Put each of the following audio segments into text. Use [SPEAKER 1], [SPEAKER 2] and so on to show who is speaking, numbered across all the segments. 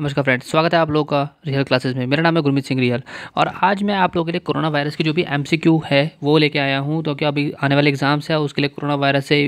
[SPEAKER 1] नमस्कार फ्रेंड्स स्वागत है आप लोगों का रियल क्लासेस में मेरा नाम है गुरमीत सिंह रियल और आज मैं आप लोगों के लिए कोरोना वायरस की जो भी एमसीक्यू है वो लेके आया हूँ तो क्या अभी आने वाले एग्ज़ाम्स है उसके लिए कोरोना वायरस से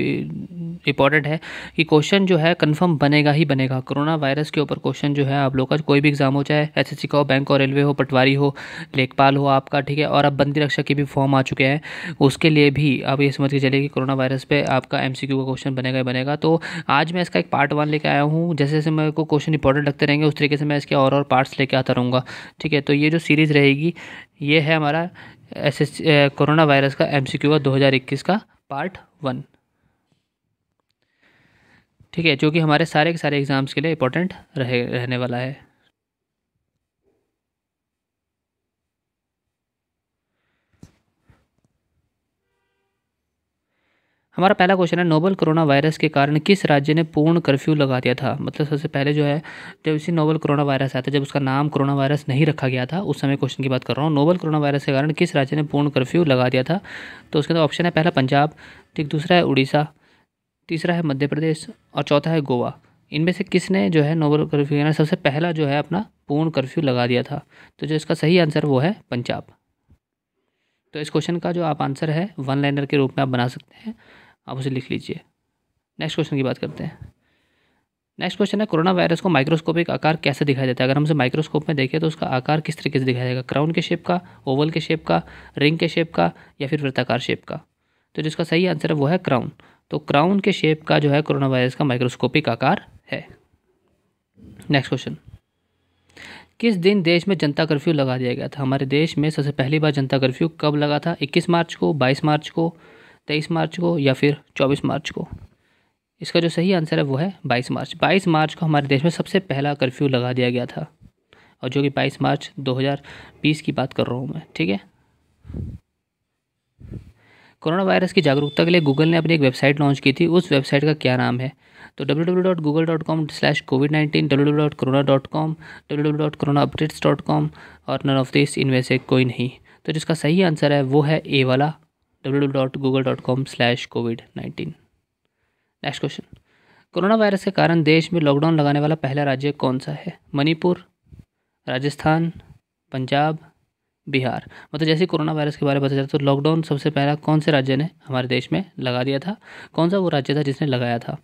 [SPEAKER 1] इंपॉर्टेंट है कि क्वेश्चन जो है कंफर्म बनेगा ही बनेगा कोरोना वायरस के ऊपर क्वेश्चन जो है आप लोग का कोई भी एग्जाम हो चाहे एसएससी का हो बैंक और रेलवे हो पटवारी हो लेखपाल हो आपका ठीक है और अब बंदी रक्षा के भी फॉर्म आ चुके हैं उसके लिए भी आप ये समझ के चलिए कि कोरोना वायरस पर आपका एम का क्वेश्चन बनेगा ही बनेगा तो आज मैं इसका एक पार्ट वन लेकर आया हूँ जैसे जैसे मेरे को क्वेश्चन इंपॉर्टेंट लगते रहेंगे उस तरीके से मैं इसके और और पार्ट्स लेके आता रहूँगा ठीक है तो ये जो सीरीज़ रहेगी ये है हमारा एस कोरोना वायरस का एम सी क्यू का दो हज़ार इक्कीस का पार्ट वन ठीक है जो कि हमारे सारे के सारे एग्ज़ाम्स के लिए इंपॉर्टेंट रहे रहने वाला है हमारा पहला क्वेश्चन है नोबल कोरोना वायरस के कारण किस राज्य ने पूर्ण कर्फ्यू लगा दिया था मतलब सबसे पहले जो है जब इसी नोबल कोरोना वायरस आया था जब उसका नाम कोरोना वायरस नहीं रखा गया था उस समय क्वेश्चन की बात कर रहा हूँ नोबल कोरोना वायरस के कारण किस राज्य ने पूर्ण कर्फ्यू लगा दिया था तो उसके अंदर ऑप्शन है पहला पंजाब ठीक दूसरा है उड़ीसा तीसरा है मध्य प्रदेश और चौथा है गोवा इनमें से किसने जो है नोबल कर्फ्यू यानी सबसे पहला जो है अपना पूर्ण कर्फ्यू लगा दिया था तो जो इसका सही आंसर वो है पंजाब तो इस क्वेश्चन का जो आप आंसर है वन लाइनर के रूप में आप बना सकते हैं आप उसे लिख लीजिए नेक्स्ट क्वेश्चन की बात करते हैं नेक्स्ट क्वेश्चन है कोरोना वायरस को माइक्रोस्कोपिक आकार कैसे दिखाई देता है अगर हमसे माइक्रोस्कोप में देखें तो उसका आकार किस तरीके से दिखाई देगा क्राउन के शेप का ओवल के शेप का रिंग के शेप का या फिर वृत्ताकार शेप का तो जिसका सही आंसर है वो है क्राउन तो क्राउन के शेप का जो है कोरोना वायरस का माइक्रोस्कोपिक आकार है नेक्स्ट क्वेश्चन किस दिन देश में जनता कर्फ्यू लगा दिया गया था हमारे देश में सबसे पहली बार जनता कर्फ्यू कब लगा था 21 मार्च को 22 मार्च को 23 मार्च को या फिर 24 मार्च को इसका जो सही आंसर है वो है 22 मार्च 22 मार्च को हमारे देश में सबसे पहला कर्फ्यू लगा दिया गया था और जो कि 22 मार्च 2020 की बात कर रहा हूँ मैं ठीक है कोरोना वायरस की जागरूकता के लिए गूगल ने अपनी एक वेबसाइट लॉन्च की थी उस वेबसाइट का क्या नाम है तो W W dot Google dot com slash covid nineteen W W dot dot com W dot corona updates dot com और नन ऑफ दिस इनमें से कोई नहीं तो जिसका सही आंसर है वो है ए वाला W W dot Google dot com slash covid nineteen next question corona virus के कारण देश में लॉकडाउन लगाने वाला पहला राज्य कौन सा है मणिपुर राजस्थान पंजाब बिहार मतलब जैसे कोरोना वायरस के बारे में पता चला तो लॉकडाउन सबसे पहला कौन से राज्य ने हमारे देश में लगा दिया था कौन सा वो राज्य था जिसने लगाया था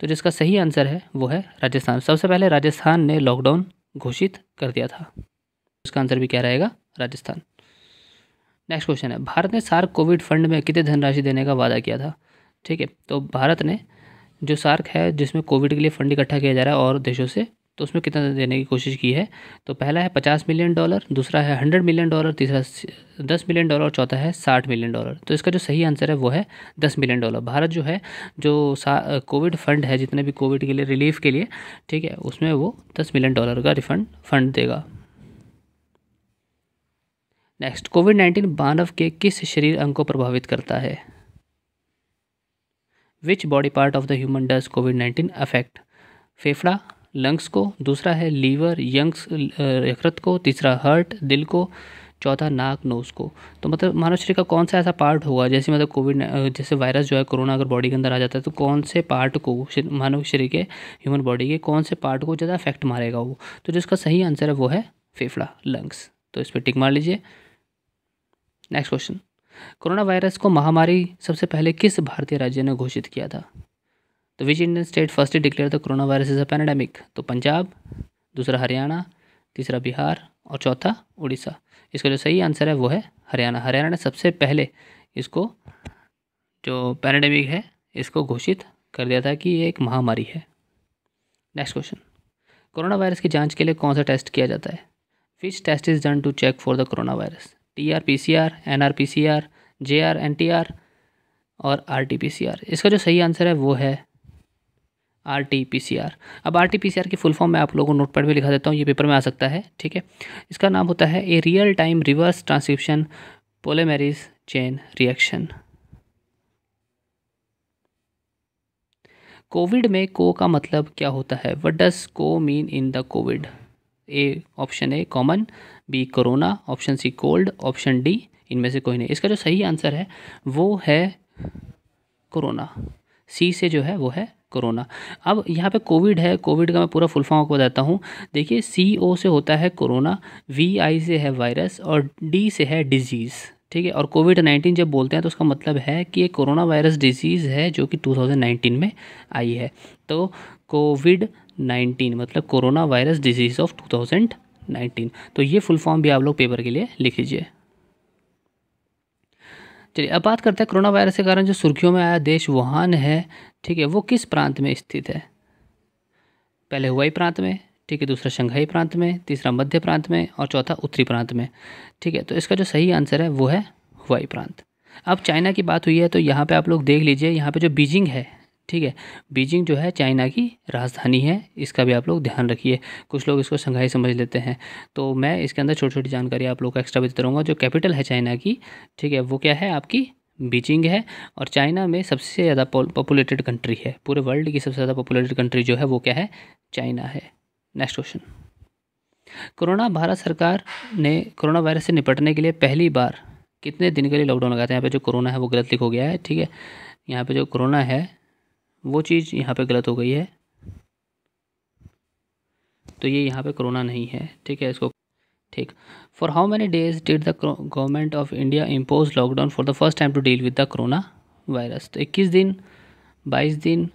[SPEAKER 1] तो जिसका सही आंसर है वो है राजस्थान सबसे पहले राजस्थान ने लॉकडाउन घोषित कर दिया था उसका आंसर भी क्या रहेगा राजस्थान नेक्स्ट क्वेश्चन है भारत ने सार्क कोविड फंड में कितने धनराशि देने का वादा किया था ठीक है तो भारत ने जो सार्क है जिसमें कोविड के लिए फंड इकट्ठा किया जा रहा है और देशों से तो उसमें कितना देने की कोशिश की है तो पहला है पचास मिलियन डॉलर दूसरा है हंड्रेड मिलियन डॉलर तीसरा दस मिलियन डॉलर चौथा है साठ मिलियन डॉलर तो इसका जो सही आंसर है वो है दस मिलियन डॉलर भारत जो है जो कोविड फंड है जितने भी कोविड के लिए रिलीफ के लिए ठीक है उसमें वो दस मिलियन डॉलर का रिफंड फंड देगा नेक्स्ट कोविड नाइन्टीन मानव के किस शरीर अंग को प्रभावित करता है which body part of the human does covid nineteen affect फेफड़ा लंग्स को दूसरा है लीवर यंग्स यकृत को तीसरा हार्ट दिल को चौथा नाक नोज को तो मतलब मानव शरीर का कौन सा ऐसा पार्ट होगा जैसे मतलब कोविड जैसे वायरस जो है कोरोना अगर बॉडी के अंदर आ जाता है तो कौन से पार्ट को मानव शरीर के ह्यूमन बॉडी के कौन से पार्ट को ज़्यादा इफेक्ट मारेगा वो तो जिसका सही आंसर है वो है फेफड़ा लंग्स तो इस पर टिक मार लीजिए नेक्स्ट क्वेश्चन कोरोना वायरस को महामारी सबसे पहले किस भारतीय राज्य ने घोषित किया था तो which Indian state first declare the corona virus is a pandemic तो पंजाब दूसरा हरियाणा तीसरा बिहार और चौथा उड़ीसा इसका जो सही आंसर है वो है हरियाणा हरियाणा ने सबसे पहले इसको जो पैनाडेमिक है इसको घोषित कर दिया था कि ये एक महामारी है नेक्स्ट क्वेश्चन कोरोना वायरस की जांच के लिए कौन सा टेस्ट किया जाता है fish test is done to check for the corona virus T R P C R N R P C R J R N T R और R T P C R इसका जो सही answer है वो है R T P C R अब R T P C R की full form मैं आप लोगों को नोट पर भी लिखा देता हूँ ये पेपर में आ सकता है ठीक है इसका नाम होता है A real time reverse transcription polymerase chain reaction covid में को का मतलब क्या होता है what does co mean in the covid A option A common B corona option C cold option D इनमें से कोई नहीं इसका जो सही आंसर है वो है कोरोना सी से जो है वो है कोरोना अब यहाँ पे कोविड है कोविड का मैं पूरा फुल फॉर्म आपको बताता हूँ देखिए सी ओ से होता है कोरोना वी आई से है वायरस और डी से है डिजीज़ ठीक है और कोविड नाइन्टीन जब बोलते हैं तो उसका मतलब है कि ये कोरोना वायरस डिजीज़ है जो कि 2019 में आई है तो कोविड नाइन्टीन मतलब कोरोना वायरस डिजीज़ ऑफ 2019 तो ये फुल फॉर्म भी आप लोग पेपर के लिए लिख लीजिए चलिए अब बात करते हैं कोरोना वायरस के कारण जो सुर्खियों में आया देश वुहान है ठीक है वो किस प्रांत में स्थित है पहले हुआई प्रांत में ठीक है दूसरा शंघाई प्रांत में तीसरा मध्य प्रांत में और चौथा उत्तरी प्रांत में ठीक है तो इसका जो सही आंसर है वो है हुआई प्रांत अब चाइना की बात हुई है तो यहाँ पे आप लोग देख लीजिए यहाँ पे जो बीजिंग है ठीक है बीजिंग जो है चाइना की राजधानी है इसका भी आप लोग ध्यान रखिए कुछ लोग इसको शंघाई समझ लेते हैं तो मैं इसके अंदर छोटी छोटी जानकारी आप लोग को एक्स्ट्रा भी देता रहूँगा जो कैपिटल है चाइना की ठीक है वो क्या है आपकी बीजिंग है और चाइना में सबसे ज़्यादा पॉपुलेटेड कंट्री है पूरे वर्ल्ड की सबसे ज़्यादा पॉपुलेटेड कंट्री जो है वो क्या है चाइना है नेक्स्ट क्वेश्चन कोरोना भारत सरकार ने कोरोना वायरस से निपटने के लिए पहली बार कितने दिन के लिए लॉकडाउन लगाते हैं यहाँ पे जो कोरोना है वो गलत लिख हो गया है ठीक है यहाँ पे जो कोरोना है वो चीज़ यहाँ पे गलत हो गई है तो ये यहाँ पे कोरोना नहीं है ठीक है इसको ठीक for how many days did the government of India impose lockdown for the first time to deal with the corona virus तो इक्कीस दिन बाईस दिन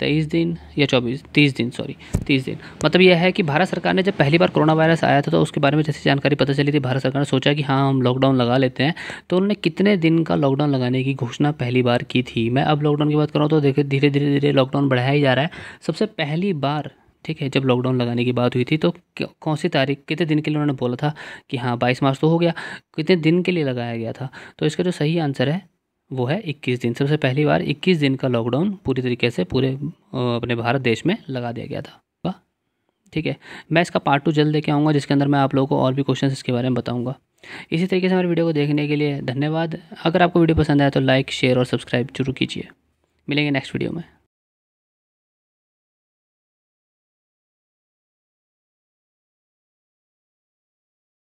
[SPEAKER 1] तेईस दिन या चौबीस तीस दिन सॉरी तीस दिन मतलब यह है कि भारत सरकार ने जब पहली बार कोरोना वायरस आया था तो उसके बारे में जैसी जानकारी पता चली थी भारत सरकार ने सोचा कि हाँ हम लॉकडाउन लगा लेते हैं तो उन्होंने कितने दिन का लॉकडाउन लगाने की घोषणा पहली बार की थी मैं अब लॉकडाउन की बात कर रहा हूँ तो देखिए धीरे धीरे धीरे लॉकडाउन बढ़ाया ही जा रहा है सबसे पहली बार ठीक है जब लॉकडाउन लगाने की बात हुई थी तो कौन सी तारीख कितने दिन के लिए उन्होंने बोला था कि हाँ बाईस मार्च तो हो गया कितने दिन के लिए लगाया गया था तो इसका जो सही आंसर है वो है इक्कीस दिन सबसे पहली बार इक्कीस दिन का लॉकडाउन पूरी तरीके से पूरे अपने भारत देश में लगा दिया गया था ठीक है मैं इसका पार्ट टू जल्द लेके आऊँगा जिसके अंदर मैं आप लोगों को और भी क्वेश्चन इसके बारे में बताऊँगा इसी तरीके से हमारे वीडियो को देखने के लिए धन्यवाद अगर आपको वीडियो पसंद आया तो लाइक शेयर और सब्सक्राइब जरूर कीजिए मिलेंगे नेक्स्ट वीडियो में